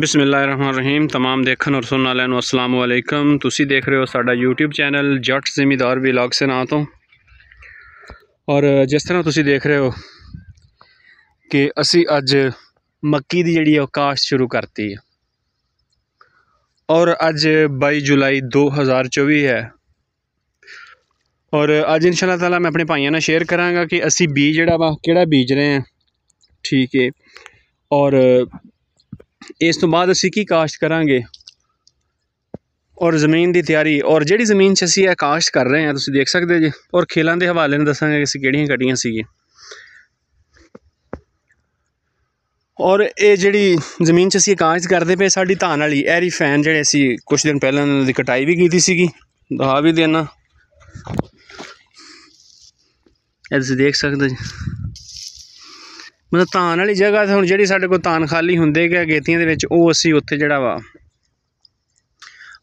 बिसमिल तमाम देखन और सुनने वाले असलम वालेकम तुम देख रहे हो साडा YouTube channel Jatt Jimidar blog से ना तो और जिस तरह तुम देख रहे हो कि असी अज मक्की जी काश शुरू करती है और अज बई जुलाई दो हज़ार चौबी है और अज इनशाला तला मैं अपने भाइयों ने शेयर कराँगा कि असी बीज जड़ा वा कि बीज रहे हैं ठीक है और ਇਸ ਤੋਂ ਬਾਅਦ ਅਸੀਂ ਕੀ ਕਾਸ਼ਤ ਕਰਾਂਗੇ ਔਰ ਜ਼ਮੀਨ ਦੀ ਤਿਆਰੀ ਔਰ ਜਿਹੜੀ ਜ਼ਮੀਨ 'ਚ ਅਸੀਂ ਇਹ ਕਾਸ਼ਤ ਕਰ ਰਹੇ ਹਾਂ ਤੁਸੀਂ ਦੇਖ ਸਕਦੇ ਜੀ ਔਰ ਖੇਲਾਂ ਦੇ ਹਵਾਲੇ ਨਾਲ ਦੱਸਾਂਗੇ ਅਸੀਂ ਕਿਹੜੀਆਂ ਗੱਡੀਆਂ ਸੀਗੇ ਔਰ ਇਹ ਜਿਹੜੀ ਜ਼ਮੀਨ 'ਚ ਅਸੀਂ ਕਾਸ਼ਤ ਕਰਦੇ ਪਏ ਸਾਡੀ ਧਾਨ ਵਾਲੀ ਐਰੀ ਫੈਨ ਜਿਹੜੇ ਅਸੀਂ ਕੁਝ ਦਿਨ ਪਹਿਲਾਂ ਉਹਨਾਂ ਦੀ ਕਟਾਈ ਵੀ ਕੀਤੀ ਸੀਗੀ ਦਿਖਾ ਵੀ ਦੇਣਾ ਇਹ ਤੁਸੀਂ ਦੇਖ ਸਕਦੇ ਜੀ ਮਤਲਬ ਤਾਨ ਵਾਲੀ ਜਗ੍ਹਾ ਤੇ ਹੁਣ ਜਿਹੜੀ ਸਾਡੇ ਕੋਲ ਤਾਨ ਖਾਲੀ ਹੁੰਦੇ ਕਿ ਗੇਤੀਆਂ ਦੇ ਵਿੱਚ ਉਹ ਅਸੀਂ ਉੱਥੇ ਜਿਹੜਾ ਵਾ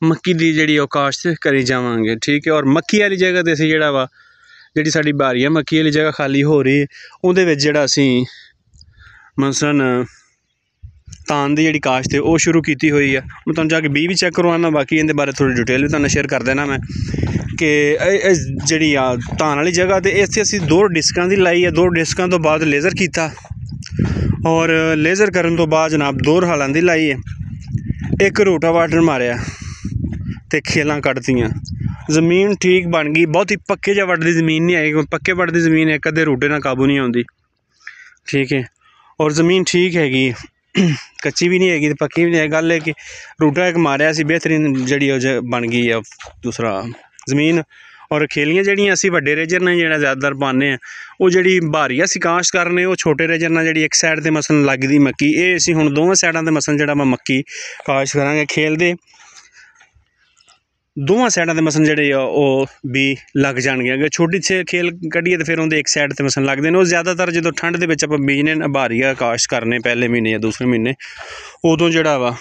ਮੱਕੀ ਦੀ ਜਿਹੜੀ ਔਕਾਸ਼ ਤੇ ਕਰੀ ਜਾਵਾਂਗੇ ਠੀਕ ਹੈ ਔਰ ਮੱਕੀ ਵਾਲੀ ਜਗ੍ਹਾ ਤੇ ਅਸੀਂ ਜਿਹੜਾ ਵਾ ਜਿਹੜੀ ਸਾਡੀ ਬਾਰੀ ਆ ਮੱਕੀ ਵਾਲੀ ਜਗ੍ਹਾ ਖਾਲੀ ਹੋ ਰਹੀ ਉਹਦੇ ਵਿੱਚ ਜਿਹੜਾ ਅਸੀਂ ਮਨਸਨ ਤਾਨ ਦੀ ਜਿਹੜੀ ਕਾਸ਼ਤ ਹੈ ਉਹ ਸ਼ੁਰੂ ਕੀਤੀ ਹੋਈ ਆ ਮੈਂ ਤੁਹਾਨੂੰ ਜਾ ਕੇ ਵੀ ਵੀ ਚੈੱਕ ਕਰਵਾਉਣਾ ਬਾਕੀ ਇਹਦੇ ਬਾਰੇ ਥੋੜੀ ਡਿਟੇਲ ਵੀ ਤੁਹਾਨੂੰ ਸ਼ੇਅਰ ਕਰ ਦੇਣਾ ਮੈਂ ਕਿ ਇਹ ਜਿਹੜੀ ਆ ਤਾਨ ਵਾਲੀ ਜਗ੍ਹਾ ਤੇ ਇੱਥੇ ਅਸੀਂ ਦੋ ਡਿਸਕਾਂ ਦੀ ਲਾਈ ਆ ਦੋ ਡਿਸਕਾਂ ਤੋਂ ਬਾਅਦ ਲੇਜ਼ਰ ਕੀਤਾ ਔਰ ਲੇਜ਼ਰ ਕਰਨ ਤੋਂ ਬਾਅਦ ਜਨਾਬ ਦੋ ਹਾਲਾਂ ਦੀ ਲਾਈ ਹੈ ਇੱਕ ਰੋਟਾ ਵਾਟਰ ਮਾਰਿਆ ਤੇ ਖੇਲਾਂ ਕੱਢਤੀਆਂ ਜ਼ਮੀਨ ਠੀਕ ਬਣ ਗਈ ਬਹੁਤੀ ਪੱਕੇ ਜਿਹਾ ਵੱਡੀ ਜ਼ਮੀਨ ਨਹੀਂ ਆਈ ਪੱਕੇ ਵੱਡੀ ਜ਼ਮੀਨ ਹੈ ਕਦੇ ਰੋਟੇ ਨਾਲ ਕਾਬੂ ਨਹੀਂ ਆਉਂਦੀ ਠੀਕ ਹੈ ਔਰ ਜ਼ਮੀਨ ਠੀਕ ਹੈਗੀ ਕੱਚੀ ਵੀ ਨਹੀਂ ਹੈਗੀ ਤੇ ਪੱਕੀ ਵੀ ਨਹੀਂ ਹੈ ਗੱਲ ਹੈ ਕਿ ਰੋਟਾ ਇੱਕ ਮਾਰਿਆ ਸੀ ਬਿਹਤਰੀਨ ਜਿਹੜੀ ਉਹ ਬਣ ਗਈ ਹੈ ਦੂਸਰਾ ਜ਼ਮੀਨ ਔਰ ਖੇਲੀਆਂ ਜਿਹੜੀਆਂ ਅਸੀਂ ਵੱਡੇ ਰੇਜਰ ਨਾਲ ਜਿਹੜਾ ਜ਼ਿਆਦਾਤਰ ਪਾਉਂਦੇ ਆ ਉਹ ਜਿਹੜੀ ਭਾਰੀ ਅਸੀਂ ਕਾਸ਼ ਕਰਨੇ ਉਹ ਛੋਟੇ ਰੇਜਰ ਨਾਲ ਜਿਹੜੀ ਇੱਕ ਸਾਈਡ ਤੇ ਮਸਲ ਲੱਗਦੀ ਮੱਕੀ ਇਹ ਅਸੀਂ ਹੁਣ ਦੋਵੇਂ ਸਾਈਡਾਂ ਤੇ ਮਸਲ ਜਿਹੜਾ ਮੈਂ ਮੱਕੀ ਕਾਸ਼ ਕਰਾਂਗੇ ਖੇਲਦੇ ਦੋਵਾਂ ਸਾਈਡਾਂ ਦੇ ਮਸਲ ਜਿਹੜੇ ਆ ਉਹ ਵੀ ਲੱਗ ਜਾਣਗੇ ਅਗਰ ਛੋਟੀ ਛੇ ਖੇਲ ਕੱਢੀਏ ਤੇ ਫਿਰ ਉਹਦੇ ਇੱਕ ਸਾਈਡ ਤੇ ਮਸਲ ਲੱਗਦੇ ਨੇ ਉਹ ਜ਼ਿਆਦਾਤਰ ਜਦੋਂ ਠੰਡ ਦੇ ਵਿੱਚ ਆਪਾਂ ਬੀਜ ਨੇ ਭਾਰੀ ਕਾਸ਼ ਕਰਨੇ ਪਹਿਲੇ ਮਹੀਨੇ ਜਾਂ ਦੂਸਰੇ ਮਹੀਨੇ ਉਦੋਂ ਜਿਹੜਾ ਵਾ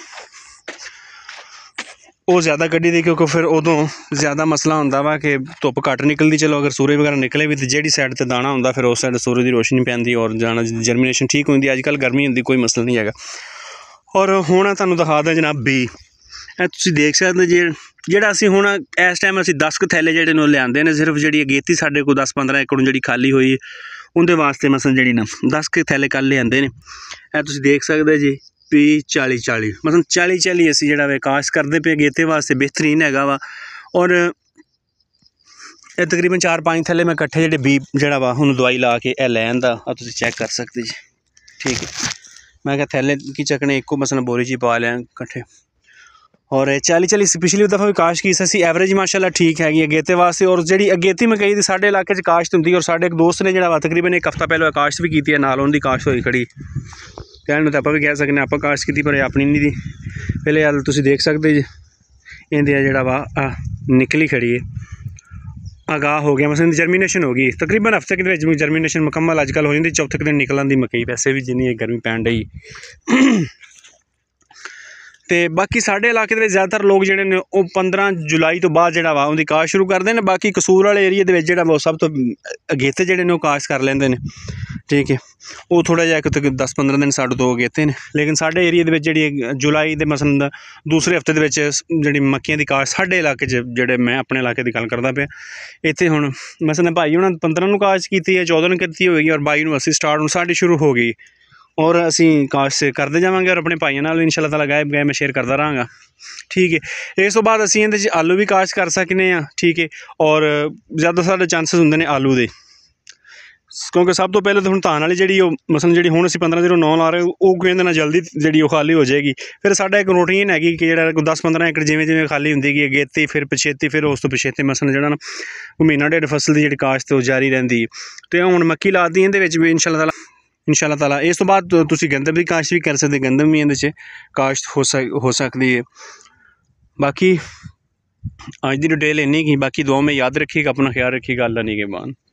ਉਹ ਜ਼ਿਆਦਾ ਗੱਡੀ ਦੀ ਕਿਉਂਕਿ ਫਿਰ ਉਦੋਂ ਜ਼ਿਆਦਾ ਮਸਲਾ ਹੁੰਦਾ ਵਾ ਕਿ ਧੁੱਪ ਘੱਟ ਨਿਕਲਦੀ ਚਲੋ ਅਗਰ ਸੂਰਜ ਵਗੈਰਾ ਨਿਕਲੇ ਵੀ ਤੇ ਜਿਹੜੀ ਸਾਈਡ ਤੇ ਦਾਣਾ ਹੁੰਦਾ ਫਿਰ ਉਸ ਸਾਈਡ ਸੂਰਜ ਦੀ ਰੋਸ਼ਨੀ ਪੈਂਦੀ ਔਰ ਜਾਣਾ ਜਰਮੀਨੇਸ਼ਨ ਠੀਕ ਹੁੰਦੀ ਅੱਜ ਕੱਲ ਗਰਮੀ ਹੁੰਦੀ ਕੋਈ ਮਸਲਾ ਨਹੀਂ ਹੈਗਾ ਔਰ ਹੁਣ ਤੁਹਾਨੂੰ ਦਿਖਾ ਦਾਂ ਜਨਾਬ ਬੀ ਇਹ ਤੁਸੀਂ ਦੇਖ ਸਕਦੇ ਜੇ ਜਿਹੜਾ ਅਸੀਂ ਹੁਣ ਇਸ ਟਾਈਮ ਅਸੀਂ 10 ਕੁ ਥੈਲੇ ਜਿਹੜੇ ਨੂੰ ਲਿਆਂਦੇ ਨੇ ਸਿਰਫ ਜਿਹੜੀ ਅਗੇਤੀ ਸਾਡੇ ਕੋਲ 10 15 ਏਕੜ ਜਿਹੜੀ ਖਾਲੀ ਹੋਈ ਉਹਦੇ ਵਾਸਤੇ ਮਸਲ ਜਿਹੜੀ ਨਾ 10 ਕੁ ਥੈਲੇ ਕੱਲ ਲਿਆਂਦੇ ਨੇ ਇਹ ਤੁਸੀਂ ਦੇਖ ਸਕਦੇ ਜੀ ਪੀ 40 40 ਮਤਲਬ 40 40 ਅਸੀਂ ਜਿਹੜਾ ਵਿਕਾਸ ਕਰਦੇ ਪਏ ਗੇਤੇ ਵਾਸਤੇ ਬਿਹਤਰੀਨ ਹੈਗਾ ਵਾ ਔਰ ਇਹ ਤਕਰੀਬਨ 4-5 ਥੱਲੇ ਮੈਂ ਇਕੱਠੇ ਜਿਹੜੇ ਬੀ ਜਿਹੜਾ ਵਾ ਹੁਣ ਦਵਾਈ ਲਾ ਕੇ ਇਹ ਲੈਣ ਦਾ ਆ ਤੁਸੀਂ ਚੈੱਕ ਕਰ ਸਕਦੇ ਜੀ ਠੀਕ ਹੈ ਮੈਂ ਕਿਹਾ ਥੱਲੇ ਕੀ ਚੱਕਣੇ ਇੱਕੋ ਮਸਲ ਬੋਰੀ ਜੀ ਪਾ ਲਿਆ ਇਕੱਠੇ ਔਰ 40 40 ਪਿਛਲੀ ਦਫਾ ਵਿਕਾਸ਼ ਕੀ ਸੀ ਐਵਰੇਜ ਮਾਸ਼ਾਅੱਲਾ ਠੀਕ ਹੈਗੀ ਅਗੇਤੇ ਵਾਸਤੇ ਔਰ ਜਿਹੜੀ ਅਗੇਤੀ ਮੈਂ ਕਹੀ ਦੀ ਸਾਡੇ ਇਲਾਕੇ ਚ ਕਾਸ਼ਤ ਹੁੰਦੀ ਔਰ ਸਾਡੇ ਇੱਕ ਦੋਸਤ ਨੇ ਜਿਹੜਾ ਵਾ ਤਕਰੀਬਨ ਇੱਕ ਹਫਤਾ ਪਹਿਲਾਂ ਕਾਸ਼ਤ ਵੀ ਕੀਤੀ ਹੈ ਨਾਲ ਉਹਨਾਂ ਦੀ ਕਾਸ਼ਤ ਹੋਈ ਖੜੀ ਕਹਿਣ ਨੂੰ ਤਾਂ ਆਪਾਂ ਵੀ ਕਹਿ ਸਕਦੇ ਆਪਾਂ ਕਾਸ਼ ਕੀਤੀ ਪਰ ਆਪਣੀ ਨਹੀਂ ਦੀ ਪਹਿਲੇ ਹਾਲ ਤੁਸੀਂ ਦੇਖ ਸਕਦੇ ਜੀ ਇਹਦੇ ਆ ਜਿਹੜਾ ਵਾ ਆ ਨਿਕਲੀ ਖੜੀ ਹੈ ਅਗਾਹ ਹੋ ਗਿਆ ਮਸਲਨ ਜਰਮੀਨੇਸ਼ਨ ਹੋ ਗਈ ਤਕਰੀਬਨ ਹਫਤੇ ਦੇ ਵਿੱਚ ਜਰਮੀਨੇਸ਼ਨ ਮੁਕੰਮਲ ਅੱਜ ਕੱਲ ਹੋ ਜਾਂਦੀ ਚੌਥੇ ਦਿਨ ਨਿਕਲਣ ਦੀ ਮਕਈ ਵੈਸੇ ਵੀ ਜਿੰਨੀ ਗਰਮੀ ਪੈਣ ਡਈ ਤੇ ਬਾਕੀ ਸਾਡੇ ਇਲਾਕੇ ਦੇ ਵਿੱਚ ਜ਼ਿਆਦਾਤਰ ਲੋਕ ਜਿਹੜੇ ਨੇ ਉਹ 15 ਜੁਲਾਈ ਤੋਂ ਬਾਅਦ ਜਿਹੜਾ ਵਾ ਉਹਦੀ ਕਾਸ਼ ਸ਼ੁਰੂ ਕਰਦੇ ਨੇ ਬਾਕੀ ਕਸੂਰ ਵਾਲੇ ਏਰੀਆ ਦੇ ਵਿੱਚ ਜਿਹੜਾ ਉਹ ਸਭ ਤੋਂ ਅਗੇਤੇ ਜਿਹੜੇ ਨੇ ਉਹ ਕਾਸ਼ ਕਰ ਲੈਂਦੇ ਨੇ ਠੀਕ ਹੈ ਉਹ ਥੋੜਾ ਜਿਹਾ ਇੱਕ ਤੱਕ 10-15 ਦਿਨ ਸਾਡੇ ਤੋਂ ਅਗੇ ਤੇ ਨੇ ਲੇਕਿਨ ਸਾਡੇ ਏਰੀਆ ਦੇ ਵਿੱਚ ਜਿਹੜੀ ਜੁਲਾਈ ਦੇ ਮਸਲ ਦੂਸਰੇ ਹਫਤੇ ਦੇ ਵਿੱਚ ਜਿਹੜੀ ਮੱਕੀਆਂ ਦੀ ਕਾਸ਼ ਸਾਡੇ ਇਲਾਕੇ 'ਚ ਜਿਹੜੇ ਮੈਂ ਆਪਣੇ ਇਲਾਕੇ ਦੀ ਗੱਲ ਕਰਦਾ ਪਿਆ ਇੱਥੇ ਹੁਣ ਮਸਨ ਭਾਈ ਉਹਨਾਂ 15 ਨੂੰ ਕਾਸ਼ ਕੀਤੀ ਹੈ 14 ਨੂੰ ਕੀਤੀ ਹੋਏਗੀ ਔਰ 22 ਨੂੰ ਅਸੀਂ ਸਟਾਰਟ ਹੁਣ ਸਾਡੀ ਸ਼ੁਰੂ ਹੋ ਗਈ ਔਰ ਅਸੀਂ ਕਾਸ਼ ਕਰਦੇ ਜਾਵਾਂਗੇ ਔਰ ਆਪਣੇ ਭਾਈਆਂ ਨਾਲ ਅੱਲਾਹ ਤਾਲਾ ਗਾਇਬ ਗਏ ਮੈਂ ਸ਼ੇਅਰ ਕਰਦਾ ਰਹਾਂਗਾ ਠੀਕ ਹੈ ਇਸ ਤੋਂ ਬਾਅਦ ਅਸੀਂ ਇਹਦੇ 'ਚ ਆਲੂ ਵੀ ਕਾਸ਼ ਕਰ ਸਕਨੇ ਆ ਠੀਕ ਹੈ ਔਰ ਜ਼ਿਆਦਾ ਸਾਡੇ ਚਾਂਸਸ ਹੁੰਦੇ ਨੇ ਆਲੂ ਦੇ ਕਿਉਂਕਿ ਸਭ ਤੋਂ ਪਹਿਲੇ ਤਾਂ ਹੁਣ ਧਾਨ ਵਾਲੀ ਜਿਹੜੀ ਉਹ ਮਸਲ ਜਿਹੜੀ ਹੁਣ ਅਸੀਂ 1509 ਲਾ ਰਹੇ ਉਹ ਕੋਈ ਇਹਦੇ ਨਾਲ ਜਲਦੀ ਜਿਹੜੀ ਉਹ ਖਾਲੀ ਹੋ ਜਾਏਗੀ ਫਿਰ ਸਾਡਾ ਇੱਕ ਰੋਟੀਨ ਹੈਗੀ ਕਿ ਜਿਹੜਾ 10-15 ਏਕੜ ਜਿਵੇਂ ਜਿਵੇਂ ਖਾਲੀ ਹੁੰਦੀ ਗਈ ਅਗੇਤੀ ਫਿਰ ਪਛੇਤੀ ਫਿਰ ਉਸ ਤੋਂ ਪਛੇਤੀ ਮਸਲ ਜਿਹੜਾ ਨਾ ਉਹ ਮਹੀਨਾ ਡੇਢ ਫਸਲ ਦੀ ਜਿਹੜੀ ਕਾਸ਼ਤ ਉਹ ਜਾਰੀ ਰਹਿੰਦੀ ਤੇ ਹੁਣ ਮੱਕੀ ਲਾਦੀ ਇਹਦੇ ਵਿੱਚ ਵੀ ਅੱਲਾਹ ਤਾਲਾ ਅੱਲਾਹ ਤਾਲਾ ਇਸ ਤੋਂ ਬਾਅਦ ਤੁਸੀਂ ਗੰਦਮ ਦੀ ਕਾਸ਼ਤ ਵੀ ਕਰ ਸਕਦੇ ਗੰਦਮ ਵੀ ਇਹਦੇ 'ਚ ਕਾਸ਼ਤ ਹੋ ਸਕਦੀ ਹੈ ਬਾਕੀ ਅੱਜ ਦੀ ਡਿਟੇਲ ਇੰਨੀ ਕੀ ਬਾਕੀ ਦੁਆਵਾਂ ਮੈਂ ਯਾਦ ਰੱਖੀਗਾ ਆਪਣਾ ਖਿਆਲ ਰੱਖੀਗਾ ਅੱਲਾਹ ਨਹੀਂ ਕੇ ਬਾਨ